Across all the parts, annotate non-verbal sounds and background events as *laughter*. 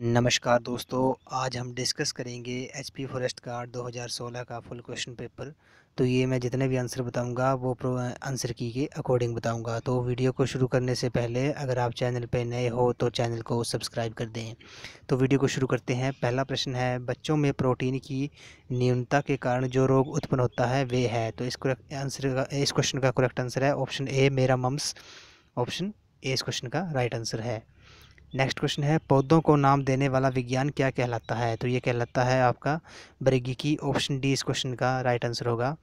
नमस्कार दोस्तों आज हम डिस्कस करेंगे एच पी फॉरेस्ट गार्ड 2016 का फुल क्वेश्चन पेपर तो ये मैं जितने भी आंसर बताऊंगा वो आंसर की के अकॉर्डिंग बताऊंगा तो वीडियो को शुरू करने से पहले अगर आप चैनल पर नए हो तो चैनल को सब्सक्राइब कर दें तो वीडियो को शुरू करते हैं पहला प्रश्न है बच्चों में प्रोटीन की न्यूनता के कारण जो रोग उत्पन्न होता है वे है तो इस आंसर का इस क्वेश्चन का करेक्ट आंसर है ऑप्शन ए मेरा मम्स ऑप्शन ए इस क्वेश्चन का राइट आंसर है नेक्स्ट क्वेश्चन है पौधों को नाम देने वाला विज्ञान क्या कहलाता है तो ये कहलाता है आपका की ऑप्शन डी इस क्वेश्चन का राइट आंसर होगा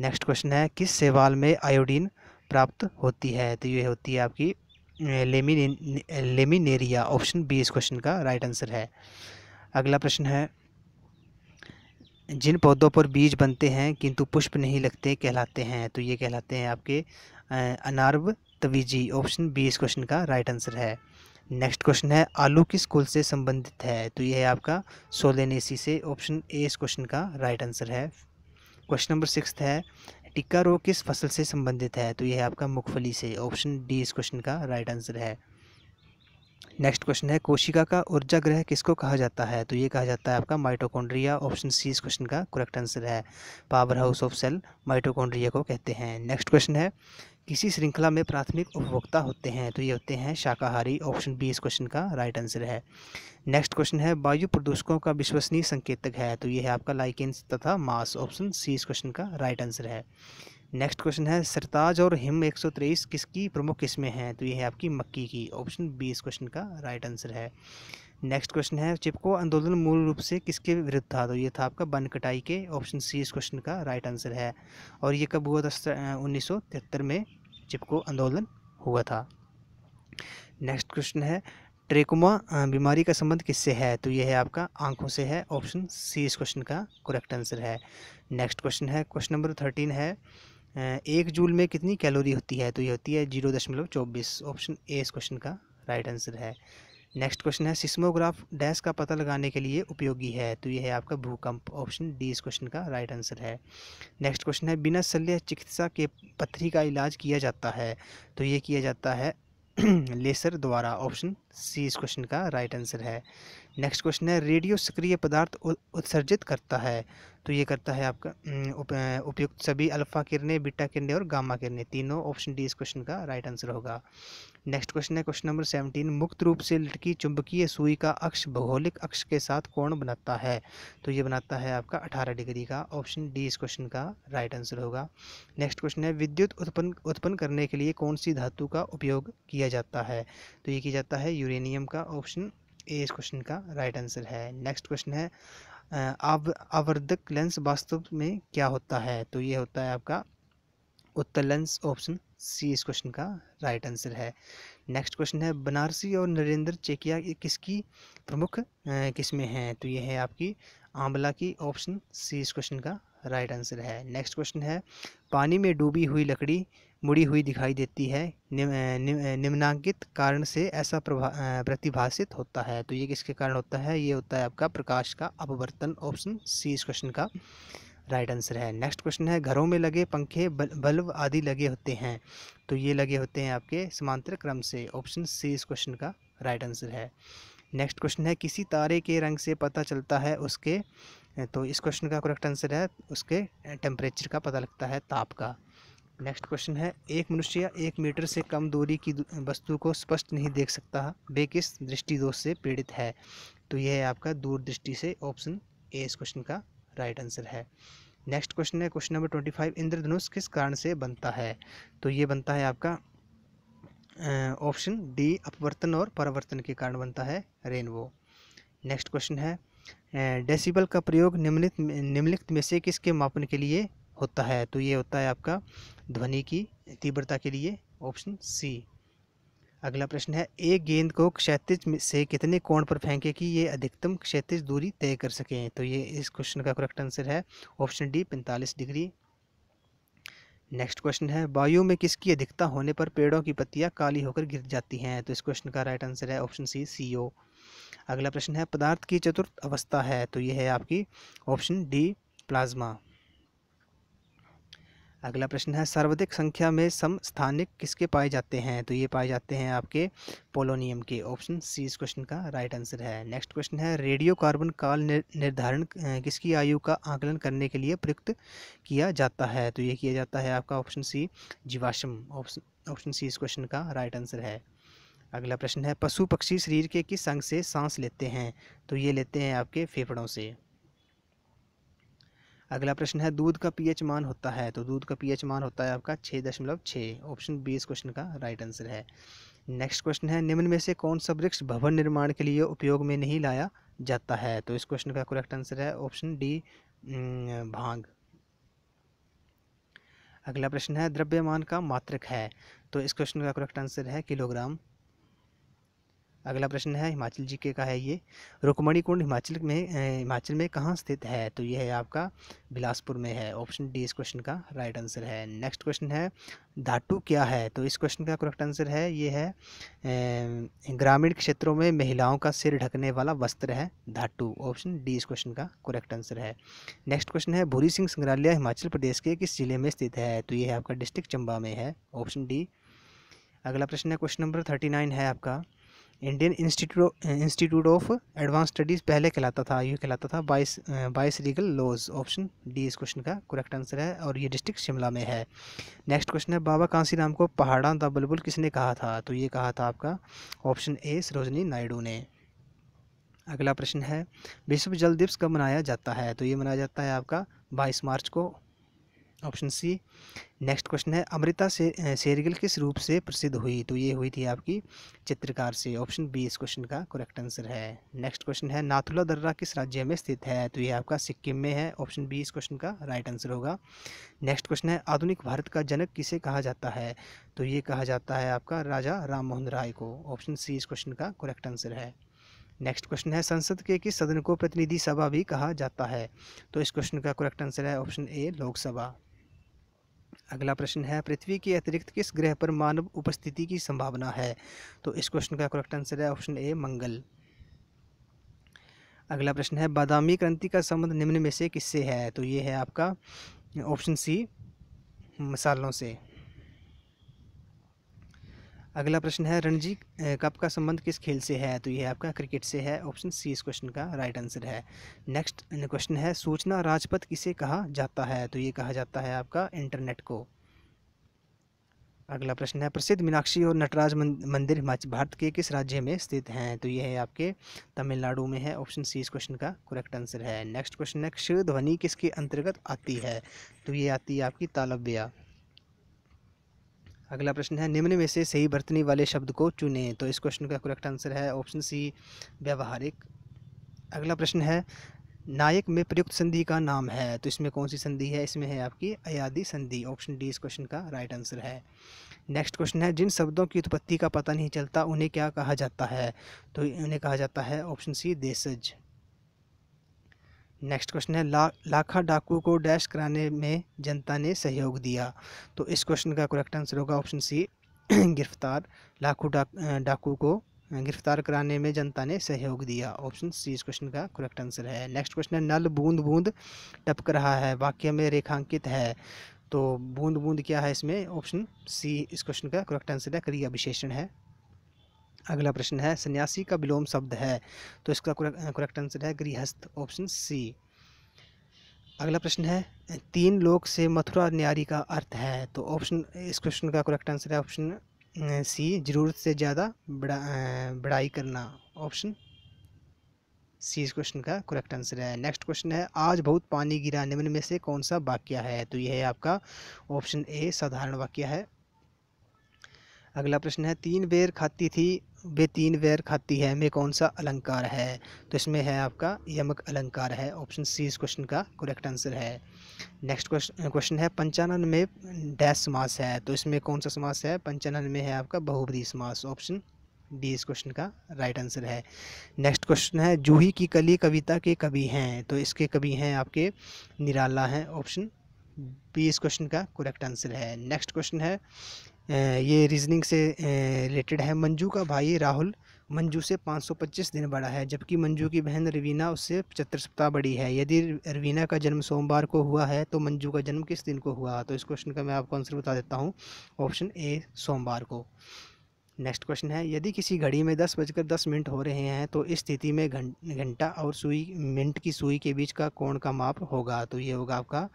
नेक्स्ट क्वेश्चन है किस सेवाल में आयोडीन प्राप्त होती है तो ये होती है आपकी लेमिन लेमिनेरिया ऑप्शन बी इस क्वेश्चन का राइट आंसर है अगला प्रश्न है जिन पौधों पर बीज बनते हैं किंतु पुष्प नहीं लगते कहलाते हैं तो ये कहलाते हैं आपके अनारव तवीजी ऑप्शन बी इस क्वेश्चन का राइट आंसर है नेक्स्ट क्वेश्चन है आलू किस कुल से संबंधित है तो यह है आपका सोलेनेसी से ऑप्शन ए इस क्वेश्चन का राइट आंसर है क्वेश्चन नंबर सिक्स है टिक्का रोग किस फसल से संबंधित है तो यह है आपका मूंगफली से ऑप्शन डी इस क्वेश्चन का राइट आंसर है नेक्स्ट क्वेश्चन है कोशिका का ऊर्जा ग्रह किसको कहा जाता है तो ये कहा जाता है आपका माइटोकॉन्ड्रिया ऑप्शन सी इस क्वेश्चन का करेक्ट आंसर है power house of cell mitochondria को कहते हैं नेक्स्ट क्वेश्चन है किसी श्रृंखला में प्राथमिक उपभोक्ता होते हैं तो ये होते हैं शाकाहारी ऑप्शन बी इस क्वेश्चन का राइट आंसर है नेक्स्ट क्वेश्चन है वायु प्रदूषकों का विश्वसनीय संकेतक है तो ये है आपका लाइकेंस तथा मास ऑप्शन सी इस क्वेश्चन का राइट आंसर है नेक्स्ट क्वेश्चन है सरताज और हिम एक किसकी प्रमुख किस्में हैं तो ये है आपकी मक्की की ऑप्शन बी इस क्वेश्चन का राइट आंसर है नेक्स्ट क्वेश्चन है चिपको आंदोलन मूल रूप से किसके विरुद्ध था तो ये था आपका बन कटाई के ऑप्शन सी इस क्वेश्चन का राइट आंसर है और ये कब हुआ था उन्नीस में चिपको आंदोलन हुआ था नेक्स्ट क्वेश्चन है ट्रेकोमा बीमारी का संबंध किससे है तो ये है आपका आंखों से है ऑप्शन सी इस क्वेश्चन का करेक्ट आंसर है नेक्स्ट क्वेश्चन है क्वेश्चन नंबर थर्टीन है एक जूल में कितनी कैलोरी होती है तो ये होती है जीरो दशमलव चौबीस ऑप्शन ए इस क्वेश्चन का राइट आंसर है नेक्स्ट क्वेश्चन है सिस्मोग्राफ डैश का पता लगाने के लिए उपयोगी है तो ये है आपका भूकंप ऑप्शन डी इस क्वेश्चन का राइट आंसर है नेक्स्ट क्वेश्चन है बिना शल्य चिकित्सा के पथरी का इलाज किया जाता है तो ये किया जाता है *clears throat* लेसर द्वारा ऑप्शन सी इस क्वेश्चन का राइट आंसर है नेक्स्ट क्वेश्चन है रेडियो सक्रिय पदार्थ उत्सर्जित करता है तो ये करता है आपका उपयुक्त सभी अल्फ़ा किरणें बीटा किरणें और गामा किरणें तीनों ऑप्शन डी इस क्वेश्चन का राइट आंसर होगा नेक्स्ट क्वेश्चन है क्वेश्चन नंबर सेवनटीन मुक्त रूप से लटकी चुंबकीय सुई का अक्ष भौगोलिक अक्ष के साथ कोण बनाता है तो ये बनाता है आपका अठारह डिग्री का ऑप्शन डी इस क्वेश्चन का राइट आंसर होगा नेक्स्ट क्वेश्चन है विद्युत उत्पन्न उत्पन्न करने के लिए कौन सी धातु का उपयोग किया जाता है तो ये किया जाता है यूरेनियम का ऑप्शन ए इस क्वेश्चन का राइट आंसर है नेक्स्ट क्वेश्चन है आव आवर्धक लेंस वास्तव में क्या होता है तो ये होता है आपका उत्तर लेंस ऑप्शन सी इस क्वेश्चन का राइट आंसर है नेक्स्ट क्वेश्चन है बनारसी और नरेंद्र चेकिया किसकी प्रमुख किस्में हैं तो ये है आपकी आंवला की ऑप्शन सी इस क्वेश्चन का राइट आंसर है नेक्स्ट क्वेश्चन है पानी में डूबी हुई लकड़ी मुड़ी हुई दिखाई देती है निम्नांकित कारण से ऐसा प्रतिभाषित होता है तो ये किसके कारण होता है ये होता है आपका प्रकाश का अपवर्तन ऑप्शन सी इस क्वेश्चन का राइट आंसर है नेक्स्ट क्वेश्चन है घरों में लगे पंखे बल्ब आदि लगे होते हैं तो ये लगे होते हैं आपके समांतर क्रम से ऑप्शन सी इस क्वेश्चन का राइट आंसर है नेक्स्ट क्वेश्चन है किसी तारे के रंग से पता चलता है उसके तो इस क्वेश्चन का करेक्ट आंसर है उसके टेम्परेचर का पता लगता है ताप का नेक्स्ट क्वेश्चन है एक मनुष्य एक मीटर से कम दूरी की वस्तु को स्पष्ट नहीं देख सकता वे किस दृष्टि दोष से पीड़ित है तो यह है आपका दूरदृष्टि से ऑप्शन ए इस क्वेश्चन का राइट आंसर है नेक्स्ट क्वेश्चन है क्वेश्चन नंबर ट्वेंटी फाइव इंद्रधनुष किस कारण से बनता है तो ये बनता है आपका ऑप्शन डी अपवर्तन और परावर्तन के कारण बनता है रेनबो नेक्स्ट क्वेश्चन है डेसिबल का प्रयोग निम्नलिखित निम्नलिखित में से किसके मापन के लिए होता है तो ये होता है आपका ध्वनि की तीव्रता के लिए ऑप्शन सी अगला प्रश्न है एक गेंद को क्षैतिज से कितने कोण पर फेंके कि ये अधिकतम क्षैतिज दूरी तय कर सकें तो ये इस क्वेश्चन का करेक्ट आंसर है ऑप्शन डी पैंतालीस डिग्री नेक्स्ट क्वेश्चन है वायु में किसकी अधिकता होने पर पेड़ों की पत्तियां काली होकर गिर जाती हैं तो इस क्वेश्चन का राइट आंसर है ऑप्शन सी सी ओ अगला प्रश्न है पदार्थ की चतुर्थ अवस्था है तो यह है आपकी ऑप्शन डी प्लाज्मा अगला प्रश्न है सर्वाधिक संख्या में समस्थानिक किसके पाए जाते हैं तो ये पाए जाते हैं आपके पोलोनियम के ऑप्शन सी इस क्वेश्चन का राइट आंसर है नेक्स्ट क्वेश्चन है रेडियो कार्बन काल निर्धारण किसकी आयु का आकलन करने के लिए प्रयुक्त किया जाता है तो ये किया जाता है आपका ऑप्शन सी जीवाश्म ऑप्शन ऑप्शन सी इस क्वेश्चन का राइट आंसर है अगला प्रश्न है पशु पक्षी शरीर के किस अंग से सांस लेते हैं तो ये लेते हैं आपके फेफड़ों से अगला प्रश्न है दूध का पीएच मान होता है तो दूध का पीएच मान होता है आपका छः दशमलव छः ऑप्शन बी इस क्वेश्चन का राइट आंसर है नेक्स्ट क्वेश्चन है निम्न में से कौन सा वृक्ष भवन निर्माण के लिए उपयोग में नहीं लाया जाता है तो इस क्वेश्चन का करेक्ट आंसर है ऑप्शन डी भांग अगला प्रश्न है द्रव्यमान का मात्रक है तो इस क्वेश्चन का करेक्ट आंसर है किलोग्राम अगला प्रश्न है हिमाचल जी के का है ये रुकमणी कुंड हिमाचल में हिमाचल में कहाँ स्थित है तो ये है आपका बिलासपुर में है ऑप्शन डी इस क्वेश्चन का राइट आंसर है नेक्स्ट क्वेश्चन है धातु क्या है तो इस क्वेश्चन का करेक्ट आंसर है ये है ग्रामीण क्षेत्रों में महिलाओं का सिर ढकने वाला वस्त्र है धातु ऑप्शन डी इस क्वेश्चन का करेक्ट आंसर है नेक्स्ट क्वेश्चन है भूरी सिंह संग्रहालय हिमाचल प्रदेश के किस जिले में स्थित है तो ये है आपका डिस्ट्रिक्ट चंबा में है ऑप्शन डी अगला प्रश्न है क्वेश्चन नंबर थर्टी नाइन है आपका Indian institute institute of advance studies पहले कहलाता था यू कहलाता था vice viceregal lodge option D इस क्वेश्चन का करेक्ट आंसर है और ये डिस्ट्रिक्ट शिमला में है नेक्स्ट क्वेश्चन है बाबा कांसी राम को पहाड़ा द बुलबुल किसने कहा था तो ये कहा था आपका ऑप्शन ए सरोजनी नायडू ने अगला प्रश्न है विश्व जल दिवस कब मनाया जाता है तो ये मनाया जाता है आपका बाईस मार्च को ऑप्शन सी नेक्स्ट क्वेश्चन है अमृता से शेरगिल किस रूप से प्रसिद्ध हुई तो ये हुई थी आपकी चित्रकार से ऑप्शन बी इस क्वेश्चन का करेक्ट आंसर है नेक्स्ट क्वेश्चन है नाथुला दर्रा किस राज्य में स्थित है तो ये आपका सिक्किम में है ऑप्शन बी इस क्वेश्चन का राइट आंसर होगा नेक्स्ट क्वेश्चन है आधुनिक भारत का जनक किसे कहा जाता है तो ये कहा जाता है आपका राजा राम मोहन राय को ऑप्शन सी इस क्वेश्चन का करेक्ट आंसर है नेक्स्ट क्वेश्चन है संसद के किस सदन को प्रतिनिधि सभा भी कहा जाता है तो इस क्वेश्चन का करेक्ट आंसर है ऑप्शन ए लोकसभा अगला प्रश्न है पृथ्वी के अतिरिक्त किस ग्रह पर मानव उपस्थिति की संभावना है तो इस क्वेश्चन का करेक्ट आंसर है ऑप्शन ए मंगल अगला प्रश्न है बादामी क्रांति का संबंध निम्न में से किससे है तो ये है आपका ऑप्शन सी मसालों से अगला प्रश्न है रणजी कप का संबंध किस खेल से है तो यह आपका क्रिकेट से है ऑप्शन सी इस क्वेश्चन का राइट आंसर है नेक्स्ट क्वेश्चन है सूचना राजपथ किसे कहा जाता है तो ये कहा जाता है आपका इंटरनेट को अगला प्रश्न है प्रसिद्ध मीनाक्षी और नटराज मंदिर भारत के किस राज्य में स्थित हैं तो ये है आपके तमिलनाडु में है ऑप्शन सी इस क्वेश्चन का करेक्ट आंसर है नेक्स्ट क्वेश्चन है क्षेत्र ध्वनि किसके अंतर्गत आती है तो ये आती है आपकी तालब्या अगला प्रश्न है निम्न में से सही बरतनी वाले शब्द को चुने तो इस क्वेश्चन का करेक्ट आंसर है ऑप्शन सी व्यवहारिक अगला प्रश्न है नायक में प्रयुक्त संधि का नाम है तो इसमें कौन सी संधि है इसमें है आपकी अयादी संधि ऑप्शन डी इस क्वेश्चन का राइट आंसर है नेक्स्ट क्वेश्चन है जिन शब्दों की उत्पत्ति का पता नहीं चलता उन्हें क्या कहा जाता है तो उन्हें कहा जाता है ऑप्शन सी देसज नेक्स्ट क्वेश्चन है ला लाखा डाकू को डैश कराने में जनता ने सहयोग दिया तो इस क्वेश्चन का करेक्ट आंसर होगा ऑप्शन सी *clears throat* गिरफ्तार लाखों डा, डाकू को गिरफ्तार कराने में जनता ने सहयोग दिया ऑप्शन सी इस क्वेश्चन का करेक्ट आंसर है नेक्स्ट क्वेश्चन है नल बूंद बूंद टपक रहा है वाक्य में रेखांकित है तो बूंद बूंद क्या है इसमें ऑप्शन सी इस क्वेश्चन का करेक्ट आंसर है क्रिया विशेषण है अगला प्रश्न है सन्यासी का विलोम शब्द है तो इसका करेक्ट आंसर है गृहस्थ ऑप्शन सी अगला प्रश्न है तीन लोक से मथुरा न्यारी का अर्थ है तो ऑप्शन इस क्वेश्चन का करेक्ट आंसर है ऑप्शन सी ज़रूरत से ज़्यादा बड़ा बड़ाई करना ऑप्शन सी इस क्वेश्चन का करेक्ट आंसर है नेक्स्ट क्वेश्चन है आज बहुत पानी गिरा निम्न में से कौन सा वाक्य है तो यह है आपका ऑप्शन ए साधारण वाक्य है अगला प्रश्न है तीन बेर खाती थी वे तीन वैर खाती है में कौन सा अलंकार है तो इसमें है आपका यमक अलंकार है ऑप्शन सी इस क्वेश्चन का करेक्ट आंसर है नेक्स्ट क्वेश्चन है पंचानन में डैश समास है तो इसमें कौन सा समास है पंचानन में है आपका बहुबरी समास ऑप्शन डी इस क्वेश्चन का राइट आंसर है नेक्स्ट क्वेश्चन है जूही की कली कविता के कवि हैं तो इसके कवि हैं आपके निराला हैं ऑप्शन बी इस क्वेश्चन का करेक्ट आंसर है नेक्स्ट क्वेश्चन है ये रीजनिंग से रिलेटेड है मंजू का भाई राहुल मंजू से 525 दिन बड़ा है जबकि मंजू की बहन रवीना उससे पचहत्तर सप्ताह बड़ी है यदि रवीना का जन्म सोमवार को हुआ है तो मंजू का जन्म किस दिन को हुआ तो इस क्वेश्चन का मैं आपको आंसर बता देता हूँ ऑप्शन ए सोमवार को नेक्स्ट क्वेश्चन है यदि किसी घड़ी में दस बजकर दस मिनट हो रहे हैं तो इस स्थिति में घंटा और सुई मिनट की सुई के बीच का कोण का माप होगा तो ये होगा आपका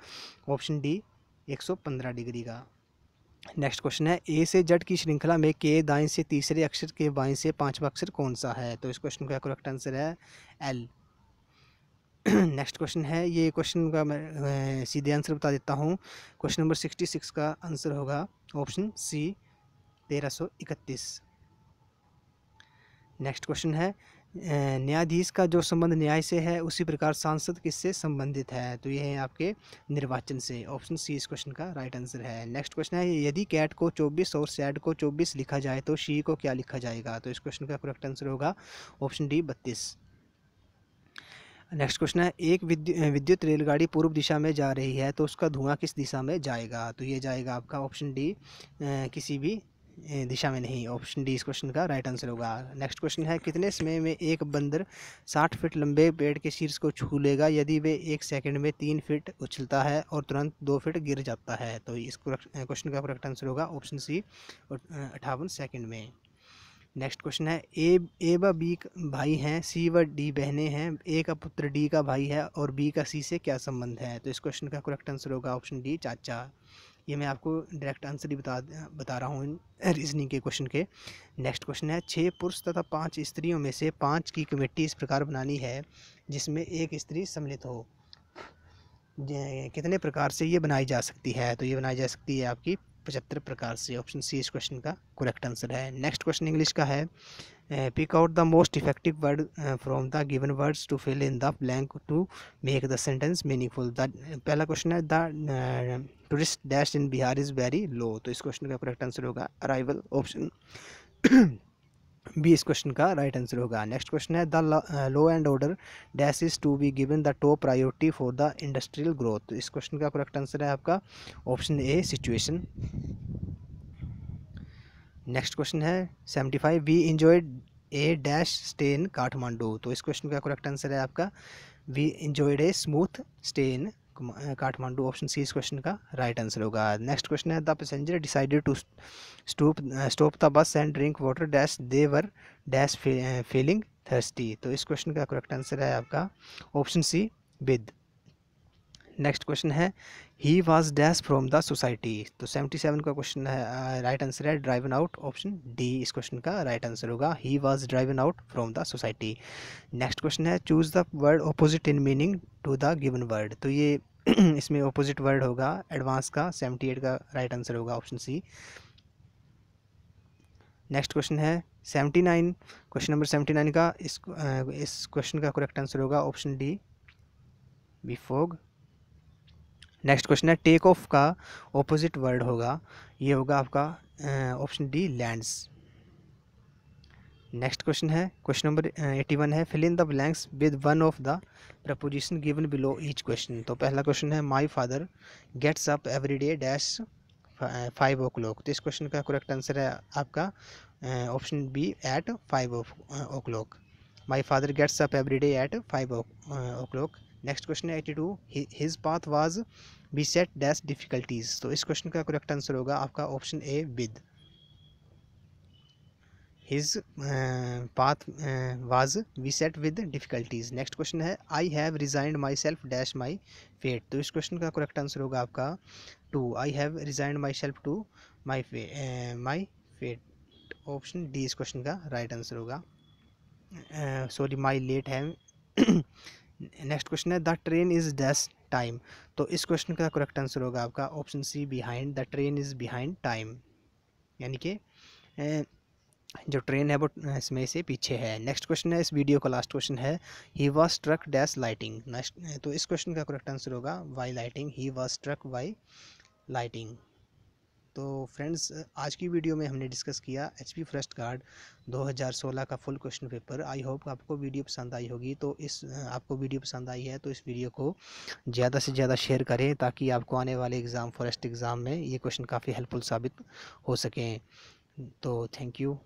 ऑप्शन डी 115 डिग्री का नेक्स्ट क्वेश्चन है ए से जड की श्रृंखला में के दाएं से तीसरे अक्षर के बाएं से पांचवा अक्षर कौन सा है तो इस क्वेश्चन का करेक्ट आंसर है एल *clears throat* नेक्स्ट क्वेश्चन है ये क्वेश्चन का मैं सीधे आंसर बता देता हूँ क्वेश्चन नंबर सिक्सटी सिक्स का आंसर होगा ऑप्शन सी तेरह सौ इकतीस नेक्स्ट क्वेश्चन है न्यायाधीश का जो संबंध न्याय से है उसी प्रकार सांसद किससे संबंधित है तो ये है आपके निर्वाचन से ऑप्शन सी इस क्वेश्चन का राइट आंसर है नेक्स्ट क्वेश्चन है यदि कैट को 24 और सैड को 24 लिखा जाए तो शी को क्या लिखा जाएगा तो इस क्वेश्चन का करेक्ट आंसर होगा ऑप्शन डी बत्तीस नेक्स्ट क्वेश्चन है एक विद्युत रेलगाड़ी पूर्व दिशा में जा रही है तो उसका धुआं किस दिशा में जाएगा तो ये जाएगा आपका ऑप्शन डी किसी भी दिशा में नहीं ऑप्शन डी इस क्वेश्चन का राइट आंसर होगा नेक्स्ट क्वेश्चन है कितने समय में एक बंदर साठ फीट लंबे पेड़ के शीर्ष को छू लेगा यदि वे एक सेकंड में तीन फीट उछलता है और तुरंत दो फीट गिर जाता है तो इस क्वेश्चन का करेक्ट आंसर होगा ऑप्शन सी अठावन सेकेंड में नेक्स्ट क्वेश्चन है ए ए व बी भाई हैं सी व डी बहनें हैं ए का पुत्र डी का भाई है और बी का सी से क्या संबंध है तो इस क्वेश्चन का करेक्ट आंसर होगा ऑप्शन डी चाचा ये मैं आपको डायरेक्ट आंसर ही बता बता रहा हूँ इन रीजनिंग के क्वेश्चन के नेक्स्ट क्वेश्चन है छः पुरुष तथा पाँच स्त्रियों में से पाँच की कमेटी इस प्रकार बनानी है जिसमें एक स्त्री सम्मिलित हो कितने प्रकार से ये बनाई जा सकती है तो ये बनाई जा सकती है आपकी पचहत्तर प्रकार से ऑप्शन सी इस क्वेश्चन का करेक्ट आंसर है नेक्स्ट क्वेश्चन इंग्लिश का है pick out the most effective word from the given words to fill in the blank to make the sentence meaningful the पहला क्वेश्चन है the tourist dash in Bihar is very low तो इस question का correct answer होगा arrival option B इस question का right answer होगा next question है the law and order dash is to be given the top priority for the industrial growth इस question का करेक्ट आंसर है आपका option A situation next question है seventy five we enjoyed a dash stay in Kathmandu तो इस question का correct answer है आपका we enjoyed a smooth stay in Kathmandu option C इस क्वेश्चन का राइट आंसर होगा नेक्स्ट क्वेश्चन है the passenger decided to stop stop the bus and drink water dash they were dash feeling thirsty तो इस question का correct answer है आपका option C with next question है he was dash from the society तो seventy seven का question है right uh, answer है ड्राइवन आउट ऑप्शन डी इस क्वेश्चन का राइट आंसर होगा he was driven out from the society next question है choose the word opposite in meaning to the given word तो ये *clears throat* इसमें ऑपोजिट वर्ड होगा advance का सेवेंटी एट का राइट आंसर होगा ऑप्शन सी नेक्स्ट क्वेश्चन है seventy nine question number seventy nine का इस uh, इस क्वेश्चन का करेक्ट आंसर होगा option D B fog next question है टेक ऑफ का ऑपोजिट वर्ड होगा ये होगा आपका option D lands next question है क्वेश्चन नंबर एटी वन है fill in the blanks with one of the preposition given below each question तो पहला क्वेश्चन है my father gets up every day dash five o'clock तो इस question का correct answer है आपका option B at five o'clock my father gets up every day at five o'clock next question है eighty two his path was beset dash difficulties तो इस question का correct answer होगा आपका option A with his path was beset with difficulties next question है आई have resigned myself dash my fate तो इस question का correct answer होगा आपका to I have resigned myself to my फे my fate option D इस question का right answer होगा sorry my late have next question है the train is dash time तो इस क्वेश्चन का करेक्ट आंसर होगा आपका option C behind the train is behind time यानी कि जो ट्रेन है वो इसमें से पीछे है नेक्स्ट क्वेश्चन है इस वीडियो का लास्ट क्वेश्चन है he was truck dash lighting next तो इस क्वेश्चन का करेक्ट आंसर होगा by lighting he was truck by lighting तो फ्रेंड्स आज की वीडियो में हमने डिस्कस किया एच पी फर्स्ट गार्ड 2016 का full question paper I hope आपको वीडियो पसंद आई होगी तो इस आपको वीडियो पसंद आई है तो इस वीडियो को ज़्यादा से ज़्यादा शेयर करें ताकि आपको आने वाले एग्ज़ाम फॉरेस्ट एग्ज़ाम में ये क्वेश्चन काफ़ी हेल्पफुल साबित हो सकें तो थैंक यू